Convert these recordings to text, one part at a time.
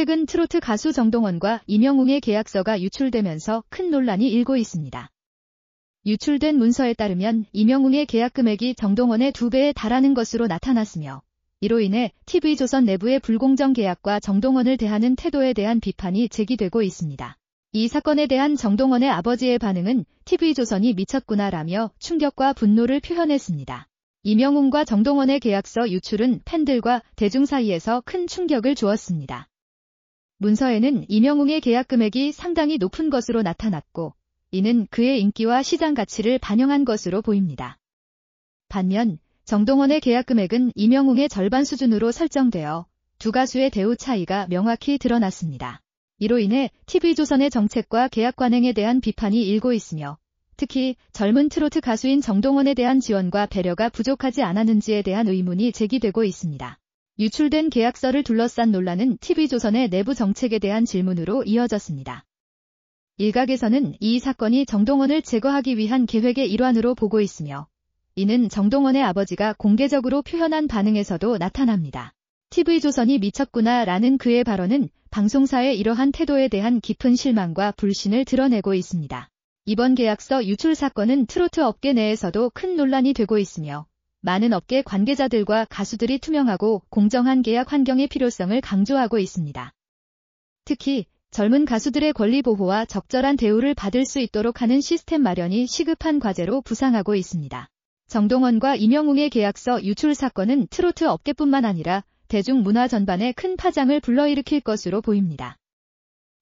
최근 트로트 가수 정동원과 임영웅의 계약서가 유출되면서 큰 논란이 일고 있습니다. 유출된 문서에 따르면 임영웅의 계약 금액이 정동원의 두 배에 달하는 것으로 나타났으며 이로 인해 TV조선 내부의 불공정 계약과 정동원을 대하는 태도에 대한 비판이 제기되고 있습니다. 이 사건에 대한 정동원의 아버지의 반응은 TV조선이 미쳤구나라며 충격과 분노를 표현했습니다. 이명웅과 정동원의 계약서 유출은 팬들과 대중 사이에서 큰 충격을 주었습니다. 문서에는 이명웅의 계약 금액이 상당히 높은 것으로 나타났고 이는 그의 인기와 시장 가치를 반영한 것으로 보입니다. 반면 정동원의 계약 금액은 이명웅의 절반 수준으로 설정되어 두 가수의 대우 차이가 명확히 드러났습니다. 이로 인해 TV조선의 정책과 계약 관행에 대한 비판이 일고 있으며 특히 젊은 트로트 가수인 정동원에 대한 지원과 배려가 부족하지 않았는지에 대한 의문이 제기되고 있습니다. 유출된 계약서를 둘러싼 논란은 TV조선의 내부 정책에 대한 질문으로 이어졌습니다. 일각에서는 이 사건이 정동원을 제거하기 위한 계획의 일환으로 보고 있으며 이는 정동원의 아버지가 공개적으로 표현한 반응에서도 나타납니다. TV조선이 미쳤구나 라는 그의 발언은 방송사의 이러한 태도에 대한 깊은 실망과 불신을 드러내고 있습니다. 이번 계약서 유출 사건은 트로트 업계 내에서도 큰 논란이 되고 있으며 많은 업계 관계자들과 가수들이 투명하고 공정한 계약 환경의 필요성을 강조하고 있습니다. 특히 젊은 가수들의 권리 보호와 적절한 대우를 받을 수 있도록 하는 시스템 마련이 시급한 과제로 부상하고 있습니다. 정동원과 임영웅의 계약서 유출 사건은 트로트 업계뿐만 아니라 대중문화 전반에 큰 파장을 불러일으킬 것으로 보입니다.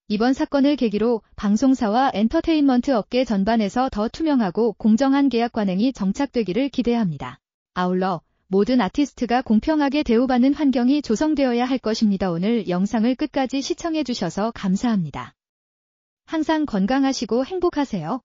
이번 사건을 계기로 방송사와 엔터테인먼트 업계 전반에서 더 투명하고 공정한 계약 관행이 정착되기를 기대합니다. 아울러 모든 아티스트가 공평하게 대우받는 환경이 조성되어야 할 것입니다. 오늘 영상을 끝까지 시청해주셔서 감사합니다. 항상 건강하시고 행복하세요.